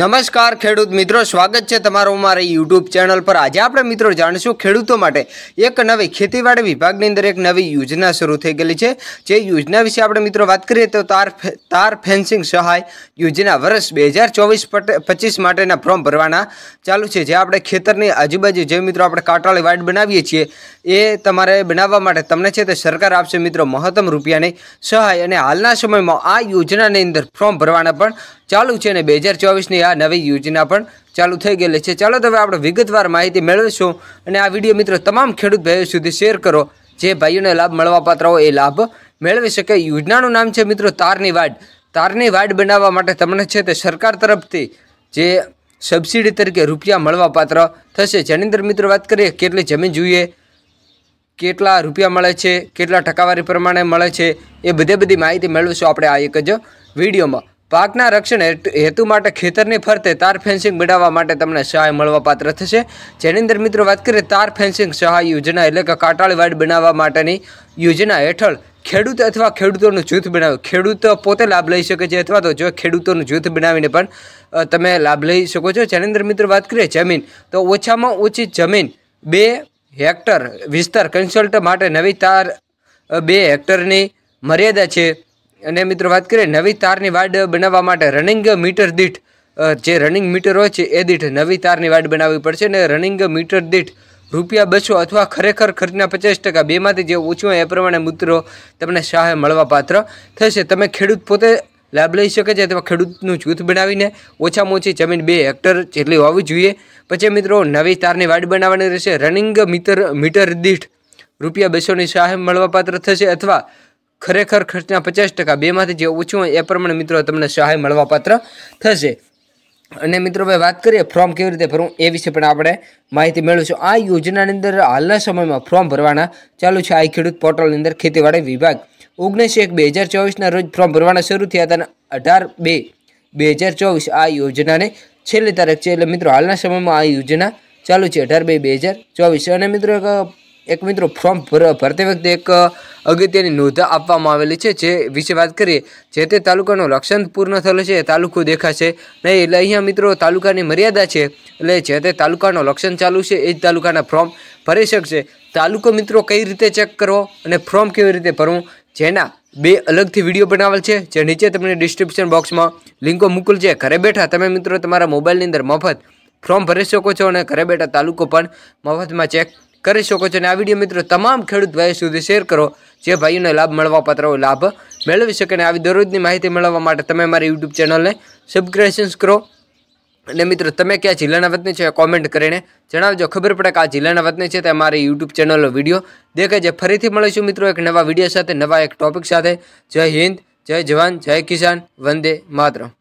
નમસ્કાર ખેડૂત મિત્રો સ્વાગત છે તમારું મારી યુટ્યુબ ચેનલ પર આજે આપણે મિત્રો જાણીશું ખેડૂતો માટે એક નવી ખેતીવાડી વિભાગની અંદર એક નવી યોજના શરૂ થઈ ગયેલી છે જે યોજના વિશે આપણે મિત્રો વાત કરીએ તો તાર તાર ફેન્સિંગ સહાય યોજના વર્ષ બે હજાર ચોવીસ પચીસ માટેના ફોર્મ ભરવાના ચાલુ છે જે આપણે ખેતરની આજુબાજુ જે મિત્રો આપણે કાંટાળી વાડ બનાવીએ છીએ એ તમારે બનાવવા માટે તમને છે તે સરકાર આપશે મિત્રો મહત્તમ રૂપિયાની સહાય અને હાલના સમયમાં આ યોજનાની અંદર ફોર્મ ભરવાના પણ ચાલુ છે અને બે હજાર ચોવીસની આ નવી યોજના પણ ચાલુ થઈ ગયેલી છે ચાલો હવે આપણે વિગતવાર માહિતી મેળવીશું અને આ વિડીયો મિત્રો તમામ ખેડૂત ભાઈઓ સુધી શેર કરો જે ભાઈઓને લાભ મળવાપાત્ર હોય એ લાભ મેળવી શકે યોજનાનું નામ છે મિત્રો તારની વાડ તારની વાડ બનાવવા માટે તમને છે તે સરકાર તરફથી જે સબસિડી તરીકે રૂપિયા મળવાપાત્ર થશે જેની અંદર મિત્રો વાત કરીએ કેટલી જમીન જોઈએ કેટલા રૂપિયા મળે છે કેટલા ટકાવારી પ્રમાણે મળે છે એ બધી બધી માહિતી મેળવીશું આપણે આ એક જ વિડીયોમાં પાકના રક્ષણ હેતુ માટે ખેતરની ફરતે તાર ફેન્સિંગ મેળવવા માટે તમને સહાય મળવા પાત્ર થશે જેની અંદર મિત્રો વાત કરીએ તાર ફેન્સિંગ સહાય યોજના એટલે કે કાટાળી વાડ બનાવવા માટેની યોજના હેઠળ ખેડૂત અથવા ખેડૂતોનું જૂથ બનાવ્યું ખેડૂત પોતે લાભ લઈ શકે છે અથવા તો જો ખેડૂતોનું જૂથ બનાવીને પણ તમે લાભ લઈ શકો છો જેની અંદર મિત્રો વાત કરીએ જમીન તો ઓછામાં ઓછી જમીન બે હેક્ટર વિસ્તાર કન્સલ્ટ માટે નવી તાર બે હેક્ટરની મર્યાદા છે અને મિત્રો વાત કરીએ નવી તારની વાડ બનાવવા માટે રનિંગ મીટર દીઠ જે રનિંગ મીટર હોય છે એ દીઠ નવી તારની વાડ બનાવવી પડશે અને રનિંગ મીટર દીઠ રૂપિયા બસો અથવા ખરેખર ખર્ચના પચાસ ટકા બેમાંથી જે ઓછું હોય એ પ્રમાણે મિત્રો તમને સહાય મળવાપાત્ર થશે તમે ખેડૂત પોતે લાભ લઈ શકે છે અથવા ખેડૂતનું જૂથ બનાવીને ઓછામાં ઓછી જમીન બે હેક્ટર જેટલી હોવી જોઈએ પછી મિત્રો નવી તારની વાડ બનાવવાની રહેશે રનિંગ મીટર મીટર દીઠ રૂપિયા બસોની સહાય મળવાપાત્ર થશે અથવા ખરેખર ખર્ચના પચાસ ટકા બેમાંથી જે ઓછું હોય એ પ્રમાણે મિત્રો તમને સહાય મળવાપાત્ર થશે અને મિત્રો ભાઈ વાત કરીએ ફોર્મ કેવી રીતે ભરવું એ વિશે પણ આપણે માહિતી મેળવીશું આ યોજનાની અંદર હાલના સમયમાં ફોર્મ ભરવાના ચાલુ છે આ ખેડૂત પોર્ટલની અંદર ખેતીવાડી વિભાગ ઓગણીસ એક બે હજાર ચોવીસના રોજ ફોર્મ ભરવાના શરૂ થયા હતા અને અઢાર બે બે હજાર ચોવીસ આ યોજનાની છેલ્લી તારીખ છે એટલે મિત્રો હાલના સમયમાં આ યોજના ચાલુ છે અઢાર બે બે હજાર ચોવીસ અને મિત્રો એક મિત્રો ફોર્મ ભરતી વખતે એક અગત્યની નોંધા આપવામાં આવેલી છે જે વિશે વાત કરીએ જે તે તાલુકાનો લક્ષણ પૂર્ણ થયેલો છે તાલુકો દેખાશે નહીં એટલે અહીંયા મિત્રો તાલુકાની મર્યાદા છે એટલે જે તે તાલુકાનો લક્ષણ ચાલુ છે એ જ તાલુકાના ફોર્મ ભરી શકશે તાલુકો મિત્રો કઈ રીતે ચેક કરવો અને ફોર્મ કેવી રીતે ભરવું જેના બે અલગથી વિડીયો બનાવેલ છે જે નીચે તમને ડિસ્ક્રિપ્શન બોક્સમાં લિંકો મૂકલ છે ઘરે બેઠા તમે મિત્રો તમારા મોબાઈલની અંદર મફત ફોર્મ ભરી શકો છો અને ઘરે બેઠા તાલુકો પણ મફતમાં ચેક કરી શકો છો અને આ વિડીયો મિત્રો તમામ ખેડૂત ભાઈઓ સુધી શેર કરો જે ભાઈઓને લાભ મળવા મળવાપાત્ર લાભ મેળવી શકે અને આવી દરરોજની માહિતી મેળવવા માટે તમે મારી યુટ્યુબ ચેનલને સબસ્ક્રાઇબન્સ કરો અને મિત્રો તમે કયા જિલ્લાના વતની છો કોમેન્ટ કરીને જણાવજો ખબર પડે કે આ જિલ્લાના વતની છે તે અમારી યુટ્યુબ ચેનલનો વિડીયો દેખાય છે ફરીથી મળીશું મિત્રો એક નવા વિડીયો સાથે નવા એક ટોપિક સાથે જય હિન્દ જય જવાન જય કિસાન વંદે માત્ર